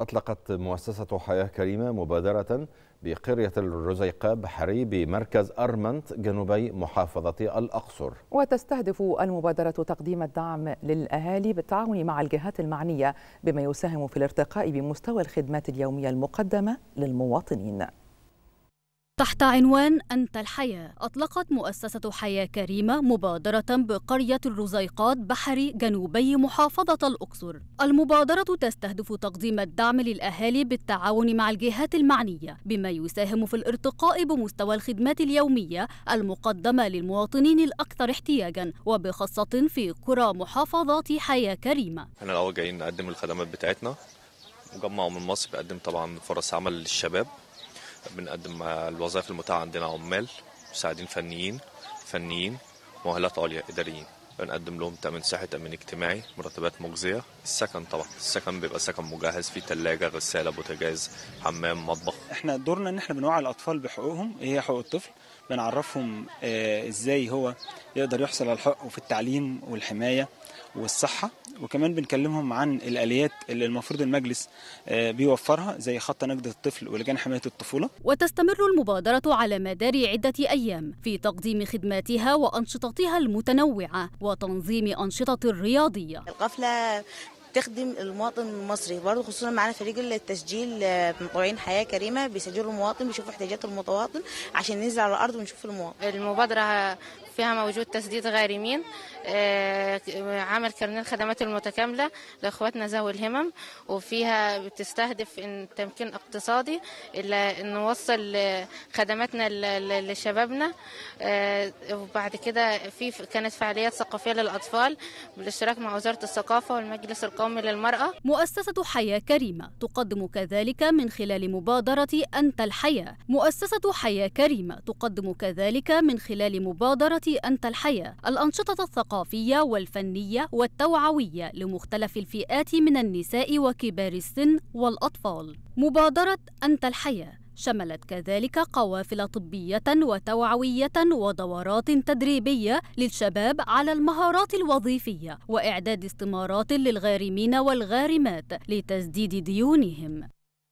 أطلقت مؤسسة حياة كريمة مبادرة بقرية الرزيقاب حري بمركز أرمنت جنوبي محافظة الأقصر وتستهدف المبادرة تقديم الدعم للأهالي بالتعاون مع الجهات المعنية بما يساهم في الارتقاء بمستوى الخدمات اليومية المقدمة للمواطنين تحت عنوان أنت الحياة أطلقت مؤسسة حياة كريمة مبادرة بقرية الرزيقات بحري جنوبي محافظة الأقصر المبادرة تستهدف تقديم الدعم للأهالي بالتعاون مع الجهات المعنية بما يساهم في الارتقاء بمستوى الخدمات اليومية المقدمة للمواطنين الأكثر احتياجا وبخاصة في قرى محافظات حياة كريمة احنا الأول جايين نقدم الخدمات بتاعتنا مجمع من مصر بيقدم طبعا فرص عمل للشباب بنقدم الوظائف المتاحة عندنا عمال مساعدين فنيين فنيين مؤهلات عليا إداريين بنقدم لهم تأمين صحي تأمين اجتماعي مرتبات مجزية السكن طبعا السكن بيبقى سكن مجهز فيه ثلاجه غسالة بوتاجاز حمام مطبخ احنا دورنا ان احنا بنوعي الأطفال بحقوقهم هي حقوق الطفل بنعرفهم آه، ازاي هو يقدر يحصل على حقه في التعليم والحمايه والصحه وكمان بنكلمهم عن الاليات اللي المفروض المجلس آه، بيوفرها زي خط نجدة الطفل ولجان حمايه الطفوله وتستمر المبادره على مدار عده ايام في تقديم خدماتها وانشطتها المتنوعه وتنظيم انشطه رياضيه القفله تخدم المواطن المصري برضه خصوصا معانا فريق التسجيل آه، مطوعين حياه كريمه بيسجلوا المواطن بيشوفوا احتياجات المتواطن عشان ننزل على الارض ونشوف المواطن المبادره فيها موجود تسديد غارمين آه، عمل كرنيل الخدمات المتكاملة لإخواتنا ذوي الهمم وفيها بتستهدف إن تمكين اقتصادي إلا نوصل خدماتنا لشبابنا آه، وبعد كده في كانت فعاليات ثقافية للأطفال بالاشتراك مع وزارة الثقافة والمجلس القومي للمرأة مؤسسة حياة كريمة تقدم كذلك من خلال مبادرة أنت الحياة مؤسسة حياة كريمة تقدم كذلك من خلال مبادرة أنت الحياة الأنشطة الثقافية والفنية والتوعوية لمختلف الفئات من النساء وكبار السن والأطفال مبادرة أنت الحياة شملت كذلك قوافل طبية وتوعوية ودورات تدريبية للشباب على المهارات الوظيفية وإعداد استمارات للغارمين والغارمات لتسديد ديونهم